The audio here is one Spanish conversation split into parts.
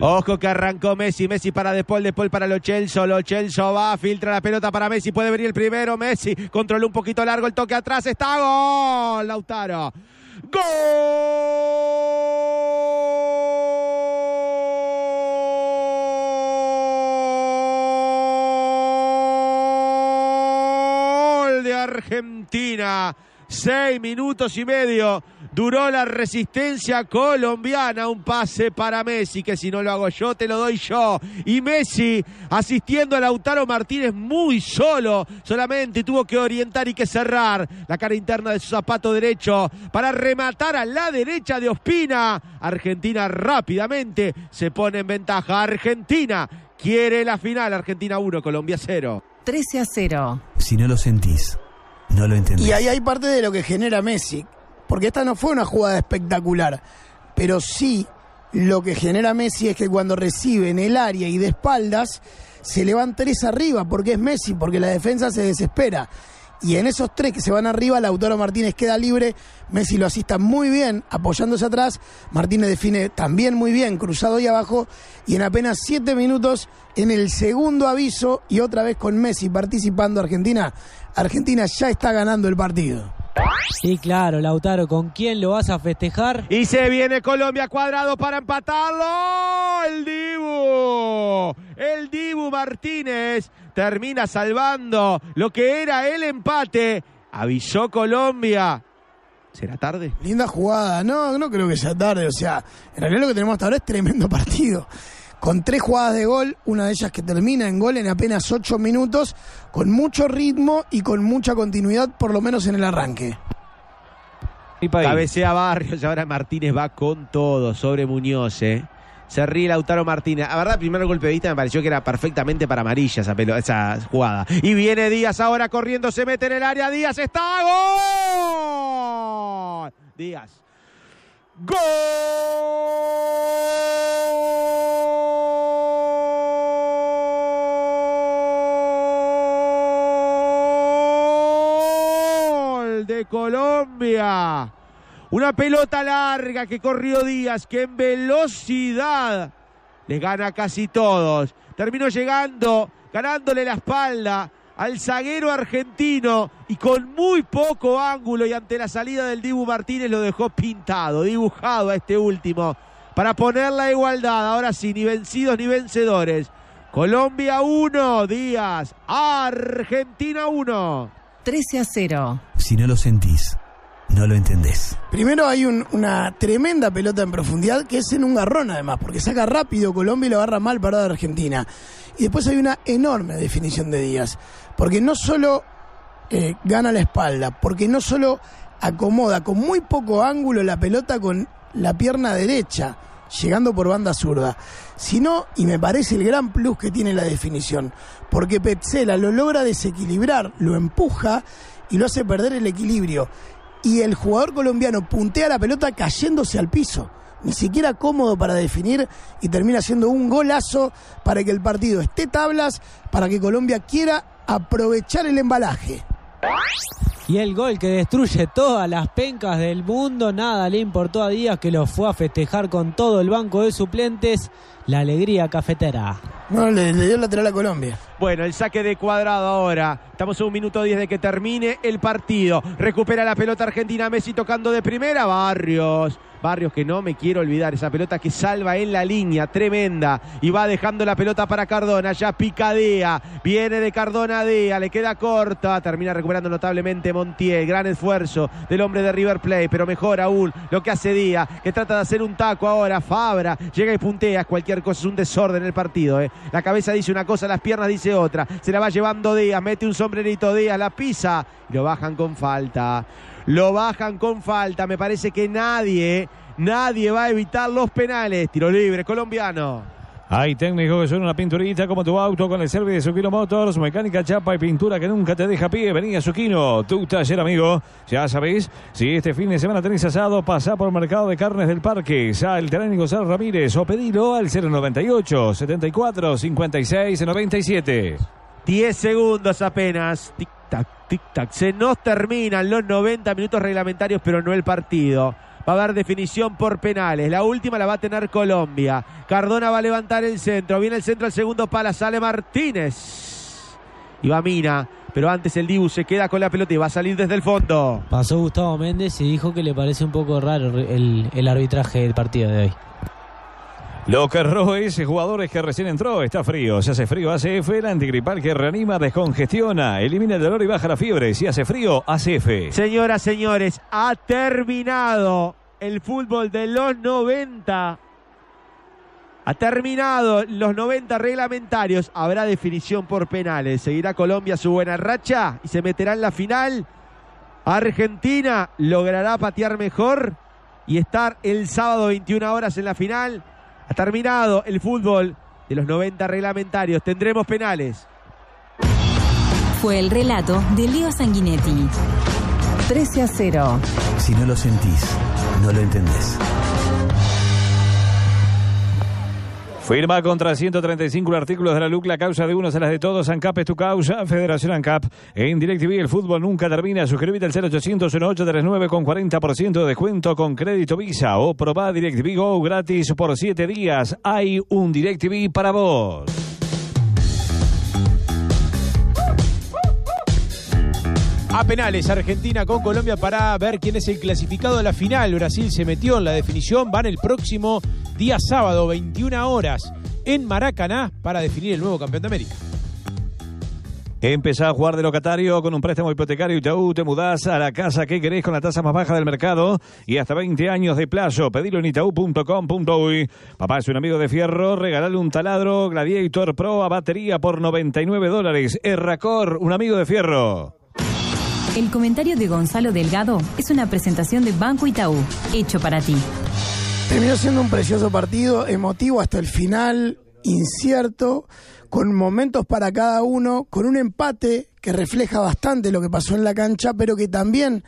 Ojo que arrancó Messi, Messi para después, después para Lochelso, Lochelso va, filtra la pelota para Messi, puede venir el primero, Messi controla un poquito largo el toque atrás, está gol, Lautaro. Gol de Argentina. Seis minutos y medio duró la resistencia colombiana. Un pase para Messi, que si no lo hago yo, te lo doy yo. Y Messi asistiendo a Lautaro Martínez muy solo. Solamente tuvo que orientar y que cerrar la cara interna de su zapato derecho para rematar a la derecha de Ospina. Argentina rápidamente se pone en ventaja. Argentina quiere la final. Argentina 1, Colombia 0. 13 a 0. Si no lo sentís. Y ahí hay parte de lo que genera Messi. Porque esta no fue una jugada espectacular. Pero sí, lo que genera Messi es que cuando recibe en el área y de espaldas, se le van tres arriba porque es Messi, porque la defensa se desespera. Y en esos tres que se van arriba, Lautaro Martínez queda libre, Messi lo asista muy bien, apoyándose atrás, Martínez define también muy bien, cruzado y abajo, y en apenas siete minutos, en el segundo aviso, y otra vez con Messi participando Argentina, Argentina ya está ganando el partido. Sí, claro, Lautaro, ¿con quién lo vas a festejar? Y se viene Colombia cuadrado para empatarlo. El Dibu. El Dibu Martínez termina salvando lo que era el empate. Avisó Colombia. ¿Será tarde? Linda jugada, no, no creo que sea tarde. O sea, en realidad lo que tenemos hasta ahora es tremendo partido con tres jugadas de gol, una de ellas que termina en gol en apenas ocho minutos, con mucho ritmo y con mucha continuidad, por lo menos en el arranque. a Barrios, ahora Martínez va con todo sobre Muñoz, ¿eh? Se ríe Lautaro Martínez. La verdad, el primer golpe de vista me pareció que era perfectamente para amarilla esa, esa jugada. Y viene Díaz ahora corriendo, se mete en el área. Díaz está. ¡Gol! Díaz. ¡Gol! de Colombia. Una pelota larga que corrió Díaz, que en velocidad Le gana a casi todos. Terminó llegando, ganándole la espalda al zaguero argentino y con muy poco ángulo y ante la salida del Dibu Martínez lo dejó pintado, dibujado a este último para poner la igualdad. Ahora sí, ni vencidos ni vencedores. Colombia 1, Díaz, Argentina 1. 13 a 0. Si no lo sentís, no lo entendés. Primero hay una tremenda pelota en profundidad que es en un garrón además, porque saca rápido Colombia y lo agarra mal parada Argentina. Y después hay una enorme definición de Díaz, porque no solo eh, gana la espalda, porque no solo acomoda con muy poco ángulo la pelota con la pierna derecha, llegando por banda zurda, sino, y me parece el gran plus que tiene la definición, porque Petzela lo logra desequilibrar, lo empuja y lo hace perder el equilibrio. Y el jugador colombiano puntea la pelota cayéndose al piso ni siquiera cómodo para definir y termina siendo un golazo para que el partido esté tablas, para que Colombia quiera aprovechar el embalaje. Y el gol que destruye todas las pencas del mundo, nada le importó a Díaz que lo fue a festejar con todo el banco de suplentes la alegría cafetera. No, le, dio lateral a Colombia. Bueno, el saque de cuadrado ahora. Estamos a un minuto 10 de que termine el partido. Recupera la pelota argentina. Messi tocando de primera. Barrios. Barrios que no me quiero olvidar. Esa pelota que salva en la línea. Tremenda. Y va dejando la pelota para Cardona. Ya picadea. Viene de Cardona Dea. Le queda corta. Termina recuperando notablemente Montiel. Gran esfuerzo del hombre de River Play. Pero mejor aún lo que hace Día. Que trata de hacer un taco ahora. Fabra. Llega y puntea. Cualquier es un desorden el partido. Eh. La cabeza dice una cosa, las piernas dice otra. Se la va llevando Díaz, mete un sombrerito Díaz, la pisa. Lo bajan con falta. Lo bajan con falta. Me parece que nadie, nadie va a evitar los penales. Tiro libre, colombiano. Hay técnicos que son una pinturita como tu auto con el servicio de Suquino Motors, mecánica chapa y pintura que nunca te deja pie. Vení a Suquino, tu taller amigo. Ya sabéis, si este fin de semana tenéis asado, pasa por Mercado de Carnes del Parque, el Terán Gonzalo Ramírez o pedilo al 098 74 56 97. 10 segundos apenas. Tic tac, tic tac. Se nos terminan los 90 minutos reglamentarios, pero no el partido. Va a haber definición por penales. La última la va a tener Colombia. Cardona va a levantar el centro. Viene el centro al segundo pala. Sale Martínez. Y va Mina. Pero antes el Dibu se queda con la pelota y va a salir desde el fondo. Pasó Gustavo Méndez y dijo que le parece un poco raro el, el arbitraje del partido de hoy. Lo que ese jugador es que recién entró, está frío, se hace frío, hace el antigripal que reanima, descongestiona, elimina el dolor y baja la fiebre, si hace frío, hace Señoras, señores, ha terminado el fútbol de los 90. Ha terminado los 90 reglamentarios, habrá definición por penales, seguirá Colombia su buena racha y se meterá en la final. Argentina logrará patear mejor y estar el sábado 21 horas en la final ha terminado el fútbol de los 90 reglamentarios. Tendremos penales. Fue el relato de Leo Sanguinetti. 13 a 0. Si no lo sentís, no lo entendés. Firma contra 135 artículos de la LUC, la causa de unos a las de todos. ANCAP es tu causa, Federación ANCAP. En DirecTV el fútbol nunca termina. Suscríbete al 0800 1839 con 40% de descuento con crédito Visa o probá DirecTV Go gratis por 7 días. Hay un DirecTV para vos. A penales, Argentina con Colombia para ver quién es el clasificado a la final. Brasil se metió en la definición, van el próximo día sábado, 21 horas, en Maracaná para definir el nuevo campeón de América. Empezá a jugar de locatario con un préstamo hipotecario Itaú. Te mudás a la casa que querés con la tasa más baja del mercado y hasta 20 años de plazo. Pedilo en itaú.com.uy. Papá es un amigo de fierro. Regalale un taladro Gladiator Pro a batería por 99 dólares. Erracor, un amigo de fierro. El comentario de Gonzalo Delgado es una presentación de Banco Itaú, hecho para ti. Terminó siendo un precioso partido, emotivo hasta el final, incierto, con momentos para cada uno, con un empate que refleja bastante lo que pasó en la cancha, pero que también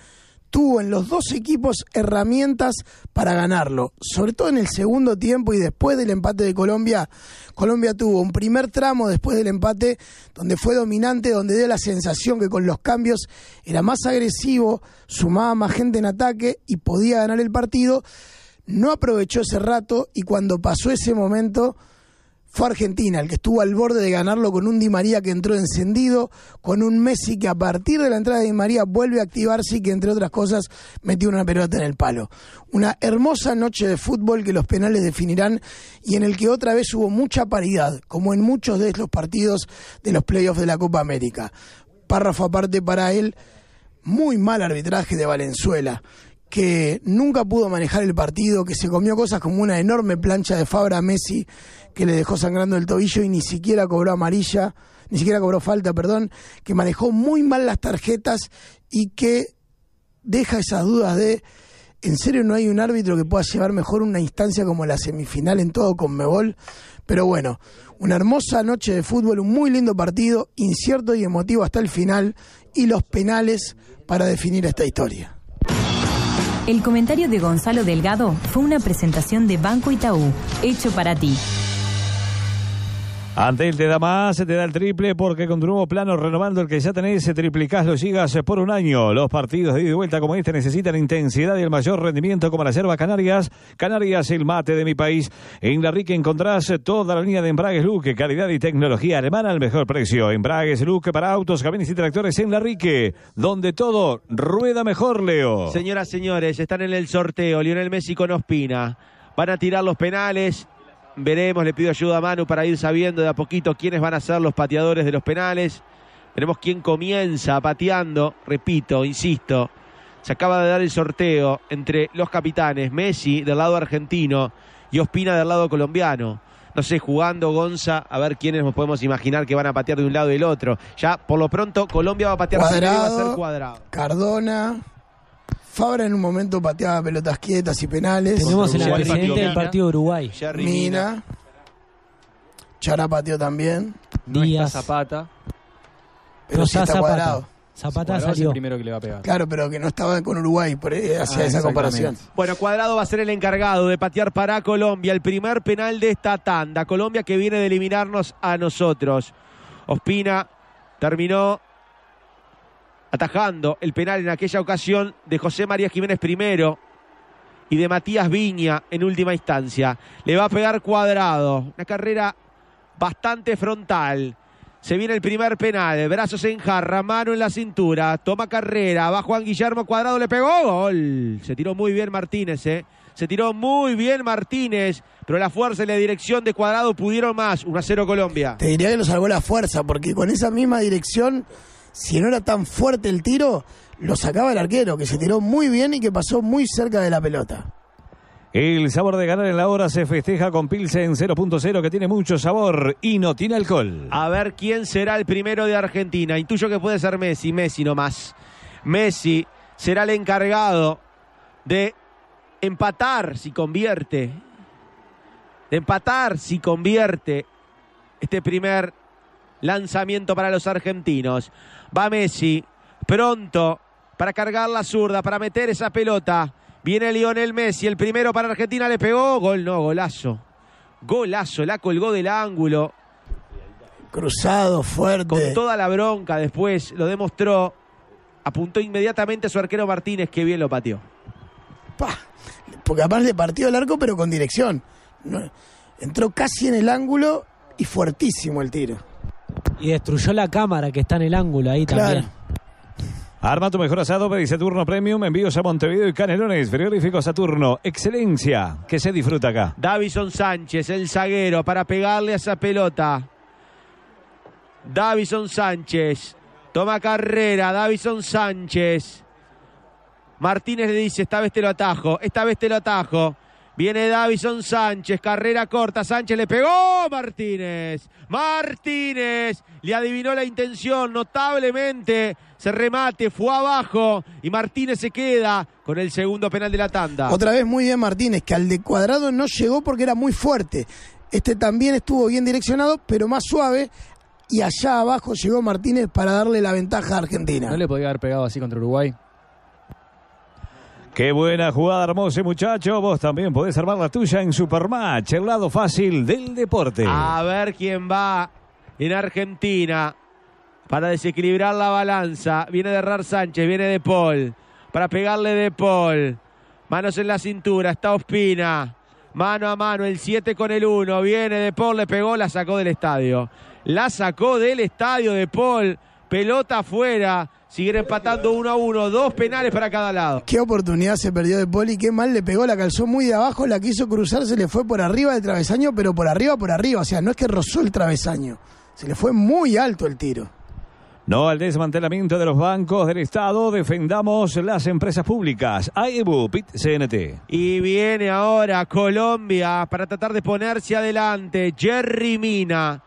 tuvo en los dos equipos herramientas para ganarlo, sobre todo en el segundo tiempo y después del empate de Colombia. Colombia tuvo un primer tramo después del empate donde fue dominante, donde dio la sensación que con los cambios era más agresivo, sumaba más gente en ataque y podía ganar el partido. No aprovechó ese rato y cuando pasó ese momento fue Argentina el que estuvo al borde de ganarlo con un Di María que entró encendido, con un Messi que a partir de la entrada de Di María vuelve a activarse y que entre otras cosas metió una pelota en el palo. Una hermosa noche de fútbol que los penales definirán y en el que otra vez hubo mucha paridad, como en muchos de los partidos de los playoffs de la Copa América. Párrafo aparte para él, muy mal arbitraje de Valenzuela que nunca pudo manejar el partido, que se comió cosas como una enorme plancha de Fabra Messi que le dejó sangrando el tobillo y ni siquiera cobró amarilla, ni siquiera cobró falta, perdón, que manejó muy mal las tarjetas y que deja esas dudas de ¿En serio no hay un árbitro que pueda llevar mejor una instancia como la semifinal en todo con Mebol, Pero bueno, una hermosa noche de fútbol, un muy lindo partido, incierto y emotivo hasta el final y los penales para definir esta historia. El comentario de Gonzalo Delgado fue una presentación de Banco Itaú, hecho para ti. Ante él te da más, te da el triple, porque con tu nuevo plano renovando el que ya tenés, triplicás los gigas por un año. Los partidos de ida y vuelta como este necesitan intensidad y el mayor rendimiento como la Serva canarias. Canarias, el mate de mi país. En la Rique encontrás toda la línea de embragues Luque, calidad y tecnología alemana al mejor precio. Embragues Luque para autos, camiones y tractores en la Rique, donde todo rueda mejor, Leo. Señoras, y señores, están en el sorteo. Lionel Messi con Ospina. Van a tirar los penales. Veremos, le pido ayuda a Manu para ir sabiendo de a poquito quiénes van a ser los pateadores de los penales. Veremos quién comienza pateando. Repito, insisto, se acaba de dar el sorteo entre los capitanes Messi del lado argentino y Ospina del lado colombiano. No sé, jugando Gonza, a ver quiénes nos podemos imaginar que van a patear de un lado y del otro. Ya, por lo pronto, Colombia va a patear a cuadrado. Cardona, Fabra en un momento pateaba pelotas quietas y penales. Tenemos el presidente del partido de Uruguay. Mina. pateó también. Díaz. Zapata. Pero sí está, Cuadrado. Zapata salió. el primero que le va a pegar. Claro, pero que no estaba con Uruguay, por ahí hacía ah, esa comparación. Bueno, Cuadrado va a ser el encargado de patear para Colombia, el primer penal de esta tanda. Colombia que viene de eliminarnos a nosotros. Ospina terminó atajando el penal en aquella ocasión de José María Jiménez primero y de Matías Viña en última instancia. Le va a pegar cuadrado, una carrera bastante frontal. Se viene el primer penal, brazos en jarra, mano en la cintura, toma carrera, va Juan Guillermo Cuadrado, le pegó, gol. Se tiró muy bien Martínez, eh. Se tiró muy bien Martínez, pero la fuerza y la dirección de Cuadrado pudieron más. 1 0 Colombia. Te diría que lo salvó la fuerza, porque con esa misma dirección si no era tan fuerte el tiro, lo sacaba el arquero, que se tiró muy bien y que pasó muy cerca de la pelota. El sabor de ganar en la hora se festeja con Pilsen 0.0 que tiene mucho sabor y no tiene alcohol. A ver quién será el primero de Argentina. Intuyo que puede ser Messi, Messi nomás. Messi será el encargado de empatar si convierte. De empatar si convierte este primer Lanzamiento para los argentinos. Va Messi. Pronto. Para cargar la zurda. Para meter esa pelota. Viene Lionel Messi. El primero para Argentina. Le pegó. Gol no. Golazo. Golazo. La colgó del ángulo. Cruzado fuerte. Con toda la bronca. Después lo demostró. Apuntó inmediatamente a su arquero Martínez. Que bien lo pateó. porque aparte partió el arco, pero con dirección. Entró casi en el ángulo y fuertísimo el tiro. Y destruyó la cámara que está en el ángulo ahí también. Arma tu mejor asado, dice turno Premium, envíos a Montevideo y Canelones, frigorífico Saturno, excelencia, que se disfruta acá. Davison Sánchez, el zaguero, para pegarle a esa pelota. Davison Sánchez, toma carrera, Davison Sánchez. Martínez le dice, esta vez te lo atajo, esta vez te lo atajo. Viene Davison Sánchez, carrera corta, Sánchez le pegó, Martínez, Martínez, le adivinó la intención notablemente, se remate, fue abajo y Martínez se queda con el segundo penal de la tanda. Otra vez muy bien Martínez, que al de cuadrado no llegó porque era muy fuerte. Este también estuvo bien direccionado, pero más suave. Y allá abajo llegó Martínez para darle la ventaja a Argentina. No le podía haber pegado así contra Uruguay. Qué buena jugada, hermosa, muchacho. Vos también podés armar la tuya en Supermatch, el lado fácil del deporte. A ver quién va en Argentina para desequilibrar la balanza. Viene de Rar Sánchez, viene de Paul. Para pegarle de Paul. Manos en la cintura, está Ospina. Mano a mano, el 7 con el 1. Viene de Paul, le pegó, la sacó del estadio. La sacó del estadio de Paul pelota afuera. Seguir empatando uno a uno, dos penales para cada lado. Qué oportunidad se perdió de Poli, qué mal le pegó, la calzó muy de abajo, la quiso cruzar, se le fue por arriba del travesaño, pero por arriba, por arriba. O sea, no es que rozó el travesaño, se le fue muy alto el tiro. No al desmantelamiento de los bancos del Estado, defendamos las empresas públicas. AEBU, PIT, CNT. Y viene ahora Colombia para tratar de ponerse adelante. Jerry Mina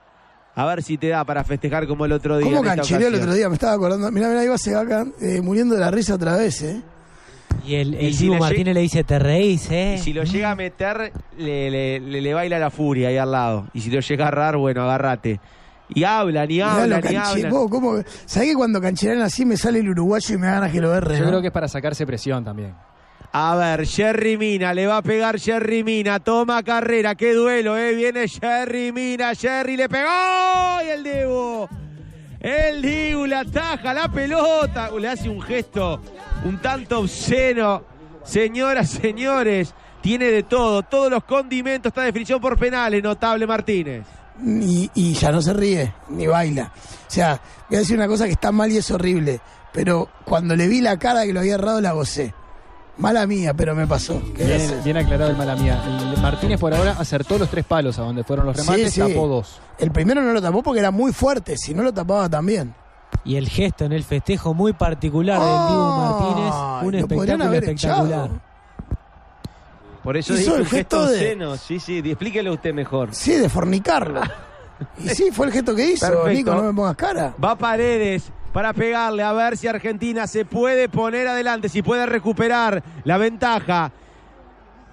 a ver si te da para festejar como el otro día. ¿Cómo canchereó el otro día? Me estaba acordando. Mirá, mirá, iba se va acá, eh, muriendo de la risa otra vez, ¿eh? Y el, el y Martínez le dice, te reís, ¿eh? Y si lo llega a meter, le, le, le, baila la furia ahí al lado. Y si lo llega a agarrar, bueno, agárrate. Y hablan, y hablan, y hablan. ¿Sabés que cuando canchilean así me sale el uruguayo y me ganas que lo erre? Yo creo que es para sacarse presión también. A ver, Jerry Mina, le va a pegar Jerry Mina, toma carrera, qué duelo, eh, viene Jerry Mina, Jerry le pegó y el Dibu. El Dibu la ataja la pelota, uh, le hace un gesto un tanto obsceno. Señoras, señores, tiene de todo, todos los condimentos, esta definición por penales, notable Martínez. Y, y ya no se ríe, ni baila. O sea, voy a decir una cosa que está mal y es horrible, pero cuando le vi la cara que lo había errado la gocé. Mala mía, pero me pasó. Bien, aclarado el mala mía. Martínez por ahora acertó los tres palos a donde fueron los remates, y tapó dos. El primero no lo tapó porque era muy fuerte, si no lo tapaba también. Y el gesto en el festejo muy particular De Martínez, un espectáculo espectacular. Por eso hizo el gesto, de Sí, sí, explíquelo usted mejor. Sí, de fornicarlo. y sí, fue el gesto que hizo, Nico, no me pongas cara. Va Paredes, para pegarle a ver si Argentina se puede poner adelante, si puede recuperar la ventaja.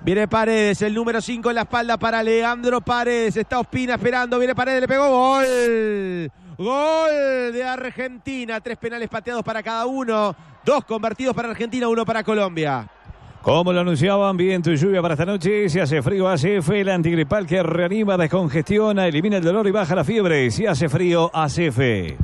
Viene Paredes, el número 5 en la espalda para Leandro Paredes. Está Ospina esperando, viene Paredes, le pegó gol. Gol de Argentina. Tres penales pateados para cada uno. Dos convertidos para Argentina, uno para Colombia. Como lo anunciaban, viento y lluvia para esta noche. Si hace frío, hace fe. antigripal que reanima, descongestiona, elimina el dolor y baja la fiebre. Si hace frío, hace fe.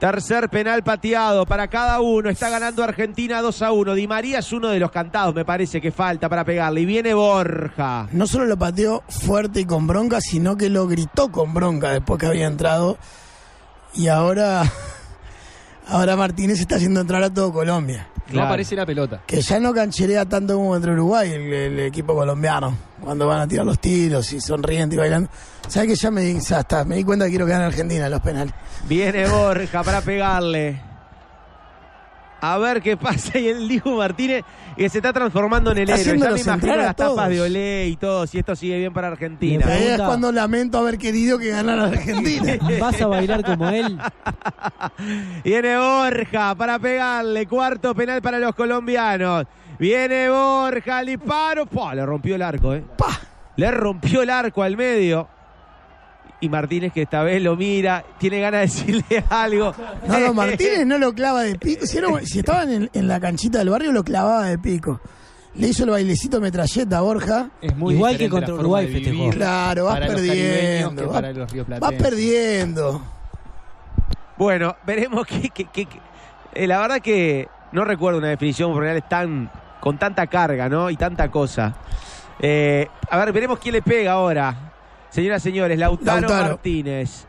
Tercer penal pateado para cada uno. Está ganando Argentina 2 a 1. Di María es uno de los cantados, me parece que falta para pegarle. Y viene Borja. No solo lo pateó fuerte y con bronca, sino que lo gritó con bronca después que había entrado. Y ahora Ahora Martínez está haciendo entrar a todo Colombia. No aparece la pelota. Que ya no cancherea tanto como entre Uruguay el, equipo colombiano. Cuando van a tirar los tiros y sonriendo y bailando. ¿Sabes que ya me, me di cuenta que quiero quedar en Argentina en los penales? Viene Borja para pegarle a ver qué pasa. Y el dijo, Martínez que se está transformando en el héroe. Ya me imagino las tapas de Olé y todo, si esto sigue bien para Argentina. Es cuando lamento haber querido que ganara Argentina. ¿Vas a bailar como él? Viene Borja para pegarle. Cuarto penal para los colombianos. Viene Borja, el disparo. Le rompió el arco, ¿eh? Le rompió el arco al medio y Martínez que esta vez lo mira, tiene ganas de decirle algo. No, Martínez no lo clava de pico. Si, estaban en, la canchita del barrio, lo clavaba de pico. Le hizo el bailecito metralleta a Borja. Es muy Igual que contra Uruguay Claro, vas perdiendo. Vas, perdiendo. Bueno, veremos qué. Eh, la verdad que no recuerdo una definición real tan con tanta carga, ¿no? Y tanta cosa. Eh, a ver, veremos quién le pega ahora. Señoras y señores, Lautaro, Martínez.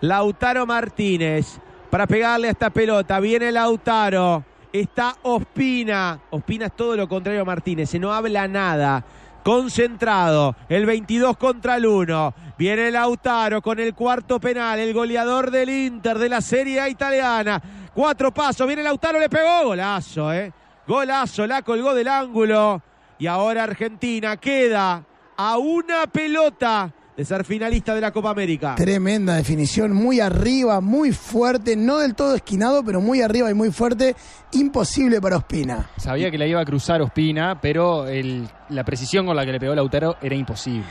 Lautaro Martínez para pegarle a esta pelota. Viene Lautaro. Está Ospina. Ospina es todo lo contrario a Martínez. Se no habla nada. Concentrado. El 22 contra el 1. Viene Lautaro con el cuarto penal. El goleador del Inter de la Serie A italiana. Cuatro pasos. Viene Lautaro. Le pegó. Golazo, ¿eh? Golazo. La colgó del ángulo. Y ahora Argentina queda a una pelota de ser finalista de la Copa América. Tremenda definición, muy arriba, muy fuerte, no del todo esquinado, pero muy arriba y muy fuerte, imposible para Ospina. Sabía que la iba a cruzar Ospina, pero la precisión con la que le pegó Lautaro era imposible.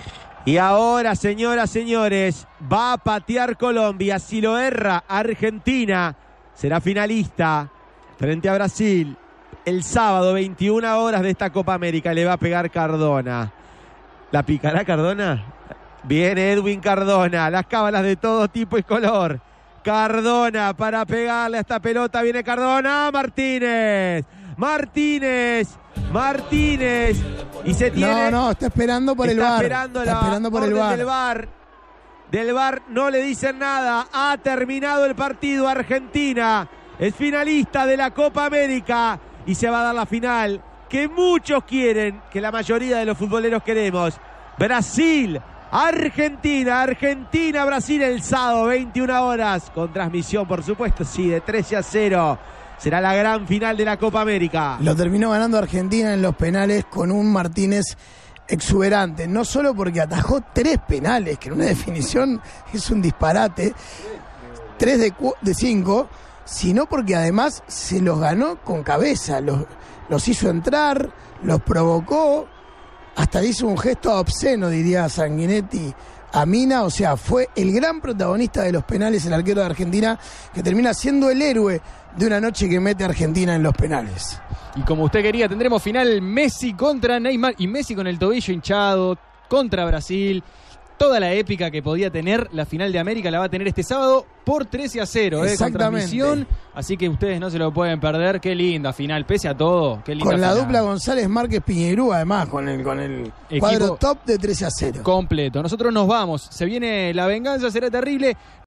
Y ahora, señoras, señores, va a patear Colombia. Si lo erra, Argentina será finalista frente a Brasil. El sábado, 21 horas de esta Copa América, le va a pegar Cardona. ¿La picará Cardona? Viene Edwin Cardona, las cábalas de todo tipo y color. Cardona para pegarle a esta pelota, viene Cardona, Martínez, Martínez, Martínez. Y se tiene. No, no, está esperando por el bar. esperando por el Del bar. Del bar no le dicen nada. Ha terminado el partido. Argentina es finalista de la Copa América y se va a dar la final que muchos quieren, que la mayoría de los futboleros queremos. Brasil Argentina, Argentina, Brasil el sábado, 21 horas, con transmisión, por supuesto, sí, de 13 a 0. Será la gran final de la Copa América. Lo terminó ganando Argentina en los penales con un Martínez exuberante, no solo porque atajó tres penales, que en una definición es un disparate, tres de, de cinco, sino porque además se los ganó con cabeza, los, los hizo entrar, los provocó, hasta hizo un gesto obsceno, diría Sanguinetti, a Mina, o sea, fue el gran protagonista de los penales, el arquero de Argentina, que termina siendo el héroe de una noche que mete a Argentina en los penales. Y como usted quería, tendremos final Messi contra Neymar y Messi con el tobillo hinchado contra Brasil toda la épica que podía tener la final de América la va a tener este sábado por 13 a 0, ¿eh? Exactamente. transmisión. Así que ustedes no se lo pueden perder. Qué linda final, pese a todo. Qué linda con la dupla González Márquez Piñerú, además, con el, con el cuadro top de 13 a 0. Completo. Nosotros nos vamos. Se viene la venganza, será terrible.